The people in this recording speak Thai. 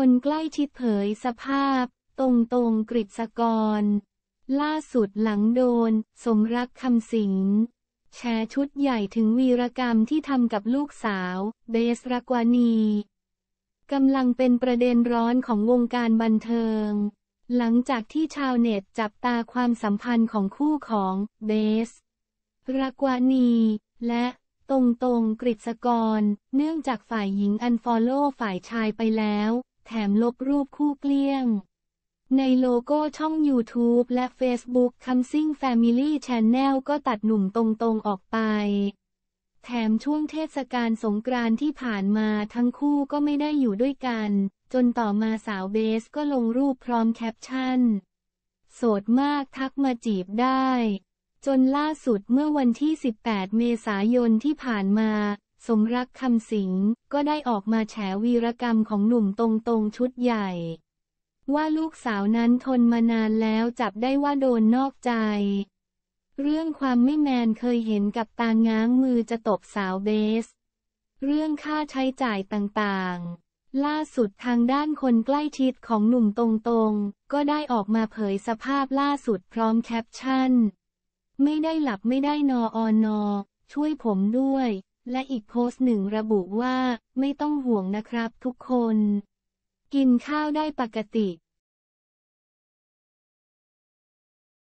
คนใกล้ชิดเผยสภาพ ตรงตรงกฤษกร ล่าสุดหลังโดน สมรักคำสิง แชร์ชุดใหญ่ถึงวีรกรรมที่ทำกับลูกสาว เบสรักวานีกำลังเป็นประเด็นร้อนของวงการบันเทิง หลังจากที่ชาวเน็ตจับตาความสัมพันธ์ของคู่ของเบสรักวานี และตรงตรงกฤษกร เนื่องจากฝ่ายหญิงอันฟอลโล่ฝ่ายชายไปแล้วแถมลบรูปคู่เกลี้ยง ในโลโก้ช่อง YouTube และ Facebook คมซิ่ง Family Channel ก็ตัดหนุ่มตรงๆออกไป แถมช่วงเทศกาลสงกรานต์ที่ผ่านมาทั้งคู่ก็ไม่ได้อยู่ด้วยกัน จนต่อมาสาวเบสก็ลงรูปพร้อมแคปชั่น โสดมากทักมาจีบได้ จนล่าสุดเมื่อวันที่ 18 เมษายนที่ผ่านมาสมรักคำสิง ก็ได้ออกมาแฉวีรกรรมของหนุ่มตรงตรงชุดใหญ่ ว่าลูกสาวนั้นทนมานานแล้วจับได้ว่าโดนนอกใจ เรื่องความไม่แมนเคยเห็นกับตาง้างมือจะตบสาวเบส เรื่องค่าใช้จ่ายต่าง ๆ ล่าสุดทางด้านคนใกล้ชิดของหนุ่มตรงตรงก็ได้ออกมาเผยสภาพล่าสุดพร้อมแคปชั่น ไม่ได้หลับไม่ได้นออนอช่วยผมด้วยและอีกโพสต์หนึ่งระบุว่า ไม่ต้องห่วงนะครับทุกคน กินข้าวได้ปกติ